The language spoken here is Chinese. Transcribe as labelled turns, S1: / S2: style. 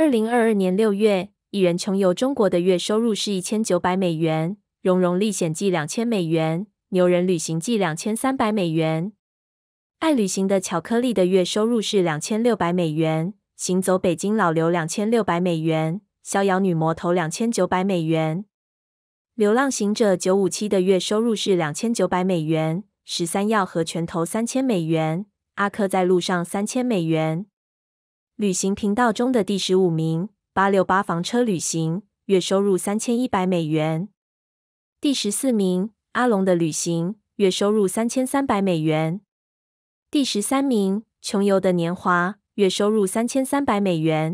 S1: 二零二二年六月，一人穷游中国的月收入是一千九百美元。蓉蓉历险记两千美元，牛人旅行记两千三百美元。爱旅行的巧克力的月收入是两千六百美元。行走北京老刘两千六百美元，逍遥女魔头两千九百美元。流浪行者九五七的月收入是两千九百美元。十三药和全投三千美元，阿克在路上三千美元。旅行频道中的第十五名，八六八房车旅行，月收入三千一百美元；第十四名，阿龙的旅行，月收入三千三百美元；第十三名，穷游的年华，月收入三千三百美元。